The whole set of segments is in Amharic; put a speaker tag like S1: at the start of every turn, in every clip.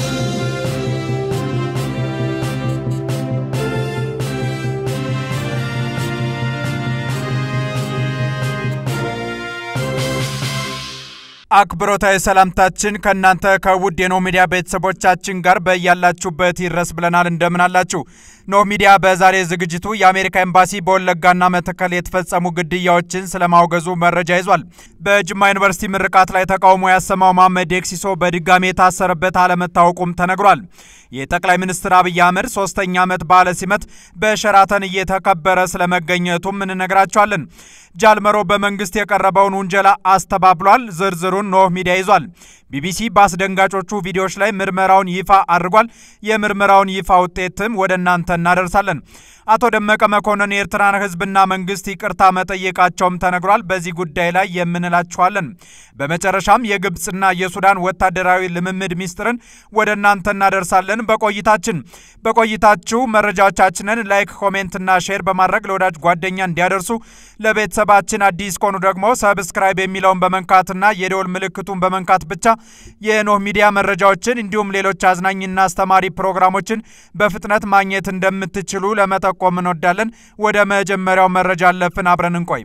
S1: Peace. አክብሮታዊ ሰላምታችን ከእናንተ ከውድ የኖ ሚዲያ ቤተሰቦቻችን ጋር በያላችሁበት ይድረስ ብለናል። እንደምን አላችሁ? ኖህ ሚዲያ በዛሬ ዝግጅቱ የአሜሪካ ኤምባሲ በወለጋና መተከል የተፈጸሙ ግድያዎችን ስለማውገዙ መረጃ ይዟል። በጅማ ዩኒቨርሲቲ ምርቃት ላይ ተቃውሞ ያሰማው ማመድ ኤክሲሶ በድጋሚ የታሰረበት አለመታወቁም ተነግሯል። የጠቅላይ ሚኒስትር አብይ አህመድ ሶስተኛ ዓመት በዓለ ሲመት በሸራተን እየተከበረ ስለመገኘቱም እንነግራቸዋለን። ጃልመሮ በመንግስት የቀረበውን ውንጀላ አስተባብሏል። ዝርዝሩን ኖህ ሚዲያ ይዟል። ቢቢሲ በአስደንጋጮቹ ቪዲዮዎች ላይ ምርመራውን ይፋ አድርጓል። የምርመራውን ይፋ ውጤትም ወደ እናንተ እናደርሳለን። አቶ ደመቀ መኮንን የኤርትራን ህዝብና መንግስት ይቅርታ መጠየቃቸውም ተነግሯል። በዚህ ጉዳይ ላይ የምንላችኋለን። በመጨረሻም የግብፅና የሱዳን ወታደራዊ ልምምድ ሚስጥርን ወደ እናንተ እናደርሳለን። ነን በቆይታችን በቆይታችሁ መረጃዎቻችንን ላይክ፣ ኮሜንትና ሼር በማድረግ ለወዳጅ ጓደኛ እንዲያደርሱ ለቤተሰባችን አዲስ ከሆኑ ደግሞ ሰብስክራይብ የሚለውን በመንካትና የደወል ምልክቱን በመንካት ብቻ የኖህ ሚዲያ መረጃዎችን እንዲሁም ሌሎች አዝናኝና አስተማሪ ፕሮግራሞችን በፍጥነት ማግኘት እንደምትችሉ ለመጠቆም እንወዳለን። ወደ መጀመሪያው መረጃ አለፍን። አብረን እንቆይ።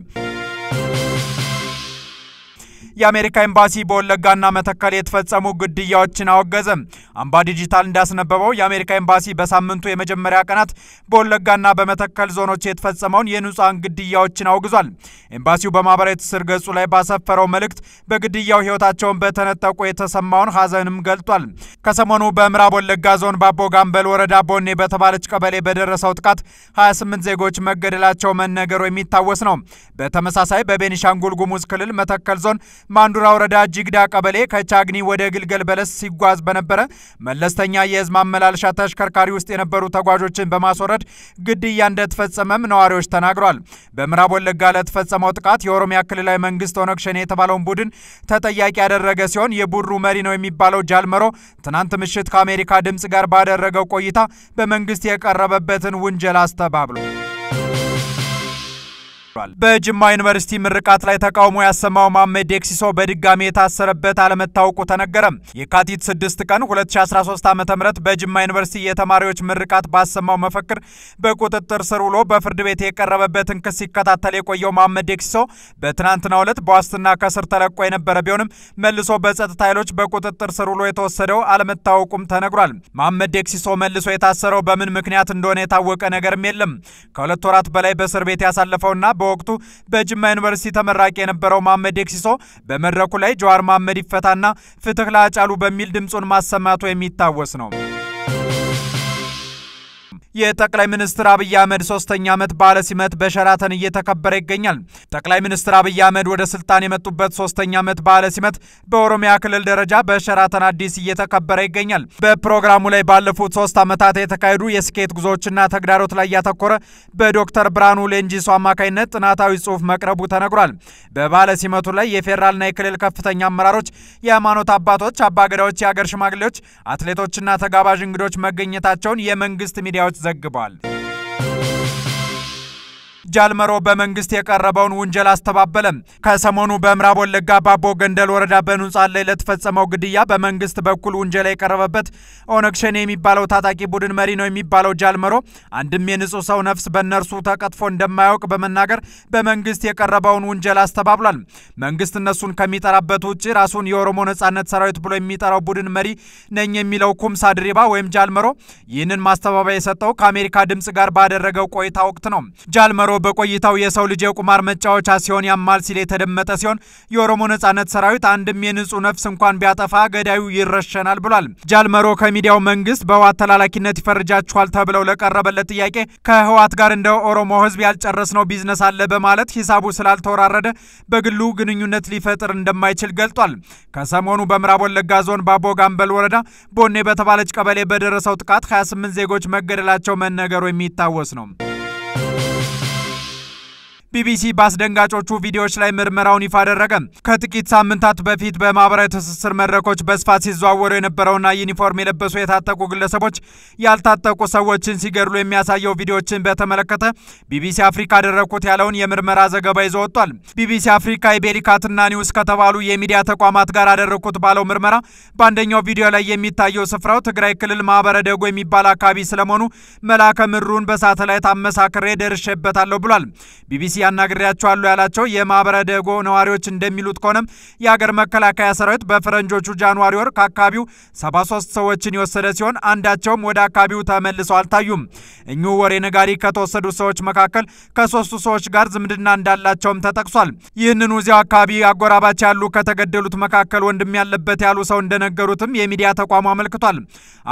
S1: የአሜሪካ ኤምባሲ በወለጋና መተከል የተፈጸሙ ግድያዎችን አወገዘ። አምባ ዲጂታል እንዳስነበበው የአሜሪካ ኤምባሲ በሳምንቱ የመጀመሪያ ቀናት በወለጋና በመተከል ዞኖች የተፈጸመውን የንጹሐን ግድያዎችን አውግዟል። ኤምባሲው በማህበራዊ ትስስር ገጹ ላይ ባሰፈረው መልእክት በግድያው ህይወታቸውን በተነጠቁ የተሰማውን ሀዘንም ገልጧል። ከሰሞኑ በምዕራብ ወለጋ ዞን ባቦ ጋምበል ወረዳ ቦኔ በተባለች ቀበሌ በደረሰው ጥቃት 28 ዜጎች መገደላቸው መነገሩ የሚታወስ ነው። በተመሳሳይ በቤኒሻንጉል ጉሙዝ ክልል መተከል ዞን ማንዱራ ወረዳ ጅግዳ ቀበሌ ከቻግኒ ወደ ግልገል በለስ ሲጓዝ በነበረ መለስተኛ የህዝብ ማመላለሻ ተሽከርካሪ ውስጥ የነበሩ ተጓዦችን በማስወረድ ግድያ እንደተፈጸመም ነዋሪዎች ተናግረዋል። በምዕራብ ወለጋ ለተፈጸመው ጥቃት የኦሮሚያ ክልላዊ መንግስት ኦነግ ሸኔ የተባለውን ቡድን ተጠያቂ ያደረገ ሲሆን የቡድኑ መሪ ነው የሚባለው ጃልመሮ ትናንት ምሽት ከአሜሪካ ድምፅ ጋር ባደረገው ቆይታ በመንግስት የቀረበበትን ውንጀል አስተባብሏል። በጅማ ዩኒቨርሲቲ ምርቃት ላይ ተቃውሞ ያሰማው መሐመድ ዴክሲሶ በድጋሚ የታሰረበት አለመታወቁ ተነገረም። የካቲት 6 ቀን 2013 ዓ ም በጅማ ዩኒቨርሲቲ የተማሪዎች ምርቃት ባሰማው መፈክር በቁጥጥር ስር ውሎ በፍርድ ቤት የቀረበበትን ክስ ሲከታተል የቆየው መሐመድ ዴክሲሶ በትናንትናው ዕለት በዋስትና ከስር ተለቆ የነበረ ቢሆንም መልሶ በጸጥታ ኃይሎች በቁጥጥር ስር ውሎ የተወሰደው አለመታወቁም ተነግሯል። መሐመድ ዴክሲሶ መልሶ የታሰረው በምን ምክንያት እንደሆነ የታወቀ ነገርም የለም። ከሁለት ወራት በላይ በእስር ቤት ያሳለፈውና በወቅቱ በጅማ ዩኒቨርሲቲ ተመራቂ የነበረው መሐመድ ኤክሲሶ በመድረኩ ላይ ጀዋር መሐመድ ይፈታና ፍትህ ለአጫሉ በሚል ድምፁን ማሰማቱ የሚታወስ ነው። የጠቅላይ ሚኒስትር አብይ አህመድ ሶስተኛ ዓመት በዓለ ሲመት በሸራተን እየተከበረ ይገኛል። ጠቅላይ ሚኒስትር አብይ አህመድ ወደ ስልጣን የመጡበት ሶስተኛ ዓመት በዓለ ሲመት በኦሮሚያ ክልል ደረጃ በሸራተን አዲስ እየተከበረ ይገኛል። በፕሮግራሙ ላይ ባለፉት ሶስት ዓመታት የተካሄዱ የስኬት ጉዞዎችና ተግዳሮት ላይ ያተኮረ በዶክተር ብርሃኑ ሌንጂሶ አማካኝነት ጥናታዊ ጽሑፍ መቅረቡ ተነግሯል። በበዓለ ሲመቱ ላይ የፌዴራልና የክልል ከፍተኛ አመራሮች፣ የሃይማኖት አባቶች፣ አባገዳዎች፣ የአገር ሽማግሌዎች፣ አትሌቶችና ተጋባዥ እንግዶች መገኘታቸውን የመንግስት ሚዲያዎች ዘግቧል። ጃልመሮ በመንግስት የቀረበውን ውንጀል አስተባበለም። ከሰሞኑ በምዕራብ ወለጋ ባቦ ገንደል ወረዳ በንጹሃን ላይ ለተፈጸመው ግድያ በመንግስት በኩል ውንጀላ የቀረበበት ኦነግ ሸኔ የሚባለው ታጣቂ ቡድን መሪ ነው የሚባለው ጃልመሮ አንድም የንጹህ ሰው ነፍስ በእነርሱ ተቀጥፎ እንደማያውቅ በመናገር በመንግስት የቀረበውን ውንጀል አስተባብሏል። መንግስት እነሱን ከሚጠራበት ውጭ ራሱን የኦሮሞ ነጻነት ሰራዊት ብሎ የሚጠራው ቡድን መሪ ነኝ የሚለው ኩምሳ ድሪባ ወይም ጃልመሮ ይህንን ማስተባበያ የሰጠው ከአሜሪካ ድምጽ ጋር ባደረገው ቆይታ ወቅት ነው። ጃልመሮ በቆይታው የሰው ልጅ የቁማር መጫወቻ ሲሆን ያማል ሲል የተደመጠ ሲሆን የኦሮሞ ነጻነት ሰራዊት አንድም የንጹህ ነፍስ እንኳን ቢያጠፋ ገዳዩ ይረሸናል ብሏል። ጃልመሮ ከሚዲያው መንግስት በህወሓት ተላላኪነት ይፈርጃችኋል ተብለው ለቀረበለት ጥያቄ ከህወሓት ጋር እንደ ኦሮሞ ህዝብ ያልጨረስነው ቢዝነስ አለ በማለት ሂሳቡ ስላልተወራረደ በግሉ ግንኙነት ሊፈጥር እንደማይችል ገልጧል። ከሰሞኑ በምዕራብ ወለጋ ዞን ባቦ ጋምበል ወረዳ ቦኔ በተባለች ቀበሌ በደረሰው ጥቃት 28 ዜጎች መገደላቸው መነገሩ የሚታወስ ነው። ቢቢሲ በአስደንጋጮቹ ቪዲዮዎች ላይ ምርመራውን ይፋ አደረገ። ከጥቂት ሳምንታት በፊት በማህበራዊ ትስስር መድረኮች በስፋት ሲዘዋወሩ የነበረውና ዩኒፎርም የለበሱ የታጠቁ ግለሰቦች ያልታጠቁ ሰዎችን ሲገድሉ የሚያሳየው ቪዲዮዎችን በተመለከተ ቢቢሲ አፍሪካ አደረግኩት ያለውን የምርመራ ዘገባ ይዞ ወጥቷል። ቢቢሲ አፍሪካ የቤሊካትና ኒውስ ከተባሉ የሚዲያ ተቋማት ጋር አደረግኩት ባለው ምርመራ በአንደኛው ቪዲዮ ላይ የሚታየው ስፍራው ትግራይ ክልል ማህበረ ደጎ የሚባል አካባቢ ስለመሆኑ መላከ ምድሩን በሳተላይት አመሳክሬ ደርሼበታለሁ ብሏል። ቢቢሲ አናግሬያቸዋለሁ ያላቸው የማህበረ ደጎ ነዋሪዎች እንደሚሉት ከሆነም የአገር መከላከያ ሰራዊት በፈረንጆቹ ጃንዋሪ ወር ከአካባቢው 73 ሰዎችን የወሰደ ሲሆን አንዳቸውም ወደ አካባቢው ተመልሰው አልታዩም። እኚሁ ወሬ ነጋሪ ከተወሰዱ ሰዎች መካከል ከሶስቱ ሰዎች ጋር ዝምድና እንዳላቸውም ተጠቅሷል። ይህንኑ እዚያው አካባቢ አጎራባች ያሉ ከተገደሉት መካከል ወንድም ያለበት ያሉ ሰው እንደነገሩትም የሚዲያ ተቋሙ አመልክቷል።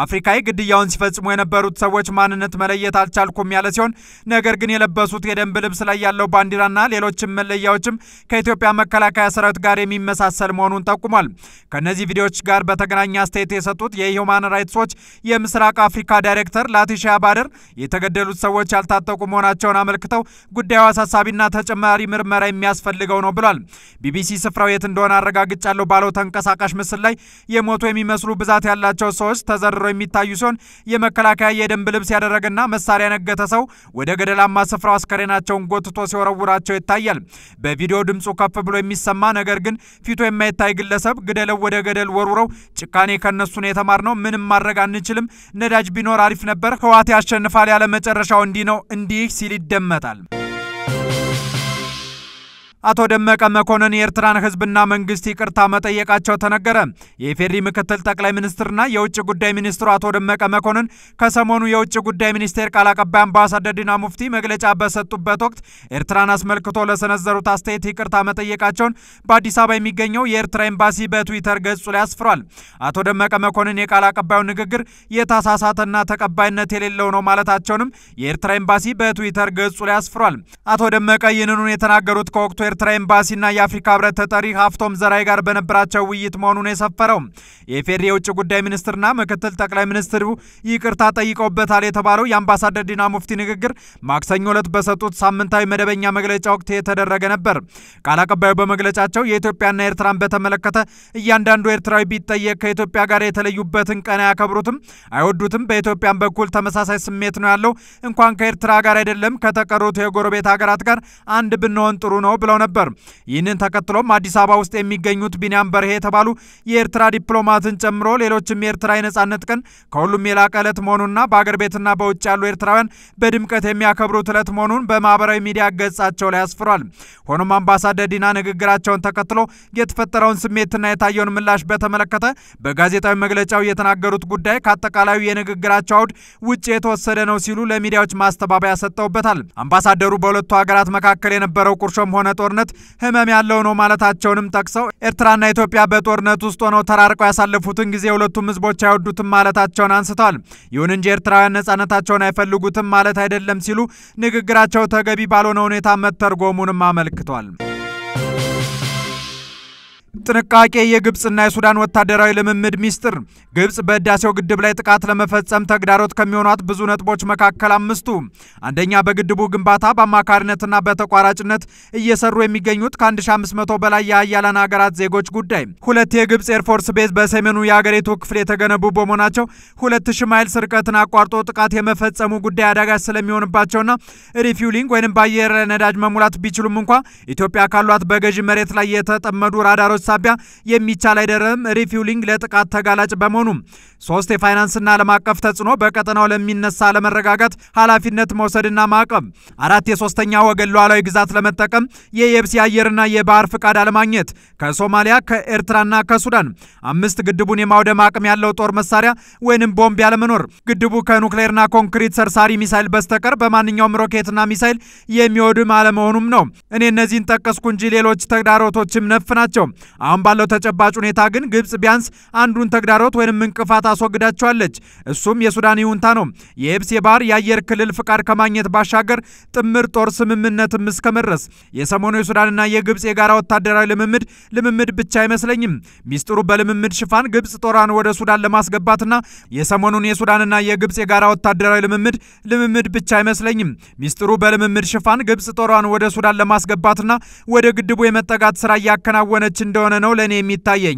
S1: አፍሪካዊ ግድያውን ሲፈጽሙ የነበሩት ሰዎች ማንነት መለየት አልቻልኩም ያለ ሲሆን ነገር ግን የለበሱት የደንብ ልብስ ላይ ያለው ባንዲራና ሌሎችም መለያዎችም ከኢትዮጵያ መከላከያ ሰራዊት ጋር የሚመሳሰል መሆኑን ጠቁሟል። ከእነዚህ ቪዲዮዎች ጋር በተገናኘ አስተያየት የሰጡት የሂውማን ራይትስ ዎች የምስራቅ አፍሪካ ዳይሬክተር ላቲሻ ባደር የተገደሉት ሰዎች ያልታጠቁ መሆናቸውን አመልክተው ጉዳዩ አሳሳቢና ተጨማሪ ምርመራ የሚያስፈልገው ነው ብሏል። ቢቢሲ ስፍራው የት እንደሆነ አረጋግጫለሁ ባለው ተንቀሳቃሽ ምስል ላይ የሞቱ የሚመስሉ ብዛት ያላቸው ሰዎች ተዘርሮ የሚታዩ ሲሆን የመከላከያ የደንብ ልብስ ያደረገና መሳሪያ ነገተ ሰው ወደ ገደላማ ስፍራው አስከሬናቸውን ጎትቶ ሲወረ ሲወረውራቸው ይታያል። በቪዲዮ ድምፁ ከፍ ብሎ የሚሰማ ነገር ግን ፊቱ የማይታይ ግለሰብ ግደለው፣ ወደ ገደል ወርውረው፣ ጭካኔ ከነሱ ነው የተማርነው፣ ምንም ማድረግ አንችልም፣ ነዳጅ ቢኖር አሪፍ ነበር፣ ህዋት ያሸንፋል፣ ያለ መጨረሻው እንዲህ ነው፣ እንዲህ ሲል ይደመጣል። አቶ ደመቀ መኮንን የኤርትራን ህዝብና መንግስት ይቅርታ መጠየቃቸው ተነገረ። የኢፌዴሪ ምክትል ጠቅላይ ሚኒስትርና የውጭ ጉዳይ ሚኒስትሩ አቶ ደመቀ መኮንን ከሰሞኑ የውጭ ጉዳይ ሚኒስቴር ቃል አቀባይ አምባሳደር ዲና ሙፍቲ መግለጫ በሰጡበት ወቅት ኤርትራን አስመልክቶ ለሰነዘሩት አስተያየት ይቅርታ መጠየቃቸውን በአዲስ አበባ የሚገኘው የኤርትራ ኤምባሲ በትዊተር ገጹ ላይ አስፍሯል። አቶ ደመቀ መኮንን የቃል አቀባዩ ንግግር የተሳሳተና ተቀባይነት የሌለው ነው ማለታቸውንም የኤርትራ ኤምባሲ በትዊተር ገጹ ላይ አስፍሯል። አቶ ደመቀ ይህንኑን የተናገሩት ከወቅቱ የኤርትራ ኤምባሲና የአፍሪካ ህብረት ተጠሪ ሀፍቶም ዘራይ ጋር በነበራቸው ውይይት መሆኑን የሰፈረው የኢፌዴሪ የውጭ ጉዳይ ሚኒስትርና ምክትል ጠቅላይ ሚኒስትሩ ይቅርታ ጠይቀውበታል የተባለው የአምባሳደር ዲና ሙፍቲ ንግግር ማክሰኞ ዕለት በሰጡት ሳምንታዊ መደበኛ መግለጫ ወቅት የተደረገ ነበር። ቃል አቀባዩ በመግለጫቸው የኢትዮጵያና ኤርትራን በተመለከተ እያንዳንዱ ኤርትራዊ ቢጠየቅ ከኢትዮጵያ ጋር የተለዩበትን ቀን አያከብሩትም፣ አይወዱትም። በኢትዮጵያን በኩል ተመሳሳይ ስሜት ነው ያለው። እንኳን ከኤርትራ ጋር አይደለም ከተቀሩት የጎረቤት ሀገራት ጋር አንድ ብንሆን ጥሩ ነው ብለው ነበር። ይህንን ተከትሎም አዲስ አበባ ውስጥ የሚገኙት ቢንያም በርሄ የተባሉ የኤርትራ ዲፕሎማትን ጨምሮ ሌሎችም የኤርትራ የነጻነት ቀን ከሁሉም የላቀ ዕለት መሆኑና በአገር ቤትና በውጭ ያሉ ኤርትራውያን በድምቀት የሚያከብሩት ዕለት መሆኑን በማህበራዊ ሚዲያ ገጻቸው ላይ አስፍሯል። ሆኖም አምባሳደር ዲና ንግግራቸውን ተከትሎ የተፈጠረውን ስሜትና የታየውን ምላሽ በተመለከተ በጋዜጣዊ መግለጫው የተናገሩት ጉዳይ ከአጠቃላዩ የንግግራቸው አውድ ውጭ የተወሰደ ነው ሲሉ ለሚዲያዎች ማስተባበያ ሰጥተውበታል። አምባሳደሩ በሁለቱ ሀገራት መካከል የነበረው ቁርሾም ሆነ ጦር ጦርነት ህመም ያለው ነው ማለታቸውንም ጠቅሰው ኤርትራና ኢትዮጵያ በጦርነት ውስጥ ሆነው ተራርቀው ያሳለፉትን ጊዜ ሁለቱም ህዝቦች አይወዱትም ማለታቸውን አንስተዋል። ይሁን እንጂ ኤርትራውያን ነጻነታቸውን አይፈልጉትም ማለት አይደለም ሲሉ ንግግራቸው ተገቢ ባልሆነ ሁኔታ መተርጎሙንም አመልክቷል። ጥንቃቄ የግብፅና የሱዳን ወታደራዊ ልምምድ ሚስጥር። ግብፅ በህዳሴው ግድብ ላይ ጥቃት ለመፈጸም ተግዳሮት ከሚሆኗት ብዙ ነጥቦች መካከል አምስቱ፣ አንደኛ በግድቡ ግንባታ በአማካሪነትና በተቋራጭነት እየሰሩ የሚገኙት ከ1500 በላይ የአያላን ሀገራት ዜጎች ጉዳይ፣ ሁለት የግብፅ ኤርፎርስ ቤዝ በሰሜኑ የአገሪቱ ክፍል የተገነቡ በመሆናቸው 2000 ማይልስ ርቀትን አቋርጦ ጥቃት የመፈጸሙ ጉዳይ አዳጋች ስለሚሆንባቸውና ሪፊውሊንግ ወይም በአየር ነዳጅ መሙላት ቢችሉም እንኳ ኢትዮጵያ ካሏት በገዢ መሬት ላይ የተጠመዱ ራዳሮች ግጭት ሳቢያ የሚቻል አይደለም። ሪፊውሊንግ ለጥቃት ተጋላጭ በመሆኑ ሶስት የፋይናንስና ዓለም አቀፍ ተጽዕኖ በቀጠናው ለሚነሳ አለመረጋጋት ኃላፊነት መውሰድና ማዕቀብ አራት የሶስተኛ ወገን ሉዓላዊ ግዛት ለመጠቀም የየብስ የአየርና የባህር ፍቃድ አለማግኘት ከሶማሊያ ከኤርትራና ከሱዳን አምስት ግድቡን የማውደም አቅም ያለው ጦር መሳሪያ ወይንም ቦምብ ያለመኖር ግድቡ ከኑክሌርና ኮንክሪት ሰርሳሪ ሚሳይል በስተቀር በማንኛውም ሮኬትና ሚሳይል የሚወድም አለመሆኑም ነው። እኔ እነዚህን ጠቀስኩ እንጂ ሌሎች ተግዳሮቶችም ነፍ ናቸው። አሁን ባለው ተጨባጭ ሁኔታ ግን ግብጽ ቢያንስ አንዱን ተግዳሮት ወይም እንቅፋት አስወግዳቸዋለች። እሱም የሱዳን ይሁንታ ነው። የየብስ የባህር የአየር ክልል ፍቃድ ከማግኘት ባሻገር ጥምር ጦር ስምምነትም እስከመድረስ የሰሞኑ የሱዳንና የግብጽ የጋራ ወታደራዊ ልምምድ ልምምድ ብቻ አይመስለኝም። ሚስጥሩ በልምምድ ሽፋን ግብጽ ጦሯን ወደ ሱዳን ለማስገባትና የሰሞኑን የሱዳንና የግብጽ የጋራ ወታደራዊ ልምምድ ልምምድ ብቻ አይመስለኝም። ሚስጥሩ በልምምድ ሽፋን ግብጽ ጦሯን ወደ ሱዳን ለማስገባትና ወደ ግድቡ የመጠጋት ስራ እያከናወነች እንደሆነ እንደሆነ ነው ለእኔ የሚታየኝ።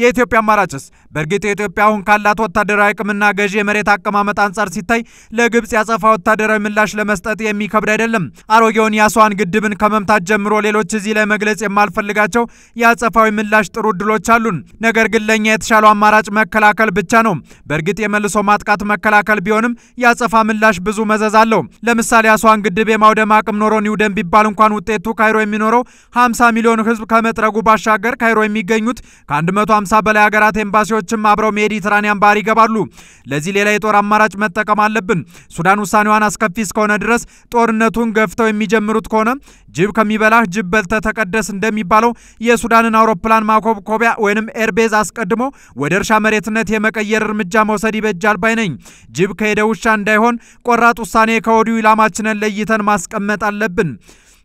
S1: የኢትዮጵያ አማራጭስ? በእርግጥ የኢትዮጵያ አሁን ካላት ወታደራዊ አቅምና ገዢ የመሬት አቀማመጥ አንጻር ሲታይ ለግብፅ ያጸፋ ወታደራዊ ምላሽ ለመስጠት የሚከብድ አይደለም። አሮጌውን የአስዋን ግድብን ከመምታት ጀምሮ ሌሎች እዚህ ላይ መግለጽ የማልፈልጋቸው የአጸፋዊ ምላሽ ጥሩ እድሎች አሉን። ነገር ግን ለእኛ የተሻለው አማራጭ መከላከል ብቻ ነው። በእርግጥ የመልሶ ማጥቃት መከላከል ቢሆንም የአጸፋ ምላሽ ብዙ መዘዝ አለው። ለምሳሌ አስዋን ግድብ የማውደም አቅም ኖሮን ይውደም ቢባል እንኳን ውጤቱ ካይሮ የሚኖረው 50 ሚሊዮን ህዝብ ከመጥረጉ ባሻገር ካይሮ የሚገኙት ከ150 በላይ ሀገራት ኤምባሲዎችም አብረው ሜዲትራኒያን ባህር ይገባሉ። ለዚህ ሌላ የጦር አማራጭ መጠቀም አለብን። ሱዳን ውሳኔዋን አስከፊ እስከሆነ ድረስ ጦርነቱን ገፍተው የሚጀምሩት ከሆነ ጅብ ከሚበላህ ጅብ በልተ ተቀደስ እንደሚባለው የሱዳንን አውሮፕላን ማኮብኮቢያ ወይንም ኤርቤዝ አስቀድሞ ወደ እርሻ መሬትነት የመቀየር እርምጃ መውሰድ ይበጃል ባይ ነኝ። ጅብ ከሄደ ውሻ እንዳይሆን ቆራጥ ውሳኔ ከወዲሁ ኢላማችንን ለይተን ማስቀመጥ አለብን።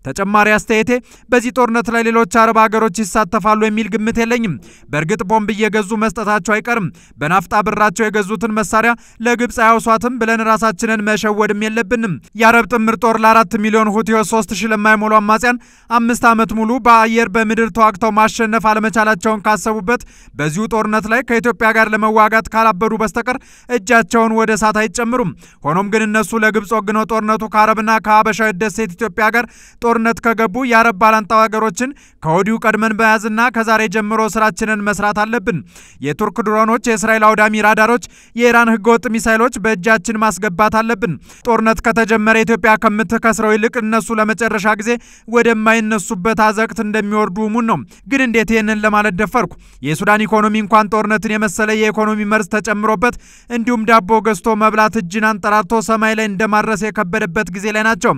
S1: ተጨማሪ አስተያየቴ በዚህ ጦርነት ላይ ሌሎች አረብ ሀገሮች ይሳተፋሉ የሚል ግምት የለኝም። በእርግጥ ቦምብ እየገዙ መስጠታቸው አይቀርም። በናፍጣ ብራቸው የገዙትን መሳሪያ ለግብፅ አያውሷትም ብለን ራሳችንን መሸወድም የለብንም። የአረብ ጥምር ጦር ለአራት ሚሊዮን ሁቲዎች ሶስት ሺ ለማይሞሉ አማጽያን አምስት ዓመት ሙሉ በአየር በምድር ተዋግተው ማሸነፍ አለመቻላቸውን ካሰቡበት በዚሁ ጦርነት ላይ ከኢትዮጵያ ጋር ለመዋጋት ካላበዱ በስተቀር እጃቸውን ወደ እሳት አይጨምሩም። ሆኖም ግን እነሱ ለግብፅ ወግነው ጦርነቱ ከአረብና ከሀበሻዊ ደሴት ኢትዮጵያ ጋር ጦርነት ከገቡ የአረብ ባላንጣው ሀገሮችን ከወዲሁ ቀድመን በያዝና ከዛሬ ጀምሮ ስራችንን መስራት አለብን። የቱርክ ድሮኖች፣ የእስራኤል አውዳሚ ራዳሮች፣ የኢራን ህገወጥ ሚሳይሎች በእጃችን ማስገባት አለብን። ጦርነት ከተጀመረ ኢትዮጵያ ከምትከስረው ይልቅ እነሱ ለመጨረሻ ጊዜ ወደማይነሱበት አዘቅት እንደሚወርዱ ሙን ነው። ግን እንዴት ይህንን ለማለት ደፈርኩ? የሱዳን ኢኮኖሚ እንኳን ጦርነትን የመሰለ የኢኮኖሚ መርዝ ተጨምሮበት እንዲሁም ዳቦ ገዝቶ መብላት እጅን አንጠራርቶ ሰማይ ላይ እንደማድረስ የከበደበት ጊዜ ላይ ናቸው።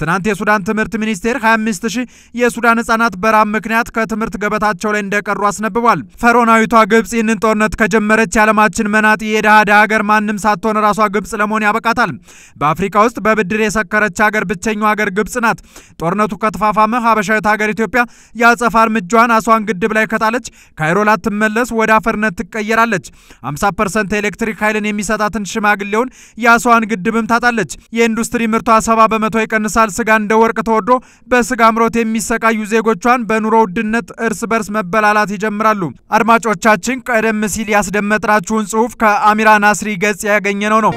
S1: ትናንት የሱዳን ትምህርት ሚኒስ ሚኒስቴር 25 ሺህ የሱዳን ህጻናት በራብ ምክንያት ከትምህርት ገበታቸው ላይ እንደቀሩ አስነብቧል። ፈሮናዊቷ ግብጽ ይህንን ጦርነት ከጀመረች የዓለማችን መናጢ የደሃዳ ሀገር ማንም ሳትሆን ራሷ ግብጽ ለመሆን ያበቃታል። በአፍሪካ ውስጥ በብድር የሰከረች ሀገር ብቸኛው ሀገር ግብጽ ናት። ጦርነቱ ከተፋፋመ ሀበሻዊት ሀገር ኢትዮጵያ የአጸፋ እርምጃዋን አስዋን ግድብ ላይ ከጣለች ካይሮ ላትመለስ ወደ አፈርነት ትቀየራለች። 50 ፐርሰንት ኤሌክትሪክ ኃይልን የሚሰጣትን ሽማግሌውን የአስዋን ግድብም ታጣለች። የኢንዱስትሪ ምርቷ ሰባ በመቶ ይቀንሳል። ስጋ እንደ ወርቅ ተወዶ በስጋ አምሮት የሚሰቃዩ ዜጎቿን በኑሮ ውድነት እርስ በርስ መበላላት ይጀምራሉ። አድማጮቻችን፣ ቀደም ሲል ያስደመጥናችሁን ጽሁፍ ከአሚራ ናስሪ ገጽ ያገኘነው ነው።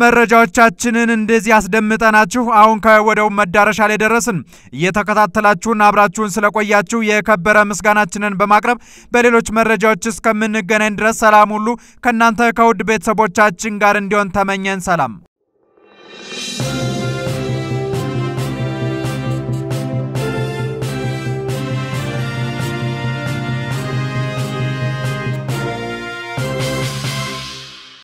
S1: መረጃዎቻችንን እንደዚህ አስደምጠናችሁ አሁን ከወደው መዳረሻ ላይ ደረስን። እየተከታተላችሁን አብራችሁን ስለቆያችሁ የከበረ ምስጋናችንን በማቅረብ በሌሎች መረጃዎች እስከምንገናኝ ድረስ ሰላም ሁሉ ከእናንተ ከውድ ቤተሰቦቻችን ጋር እንዲሆን ተመኘን። ሰላም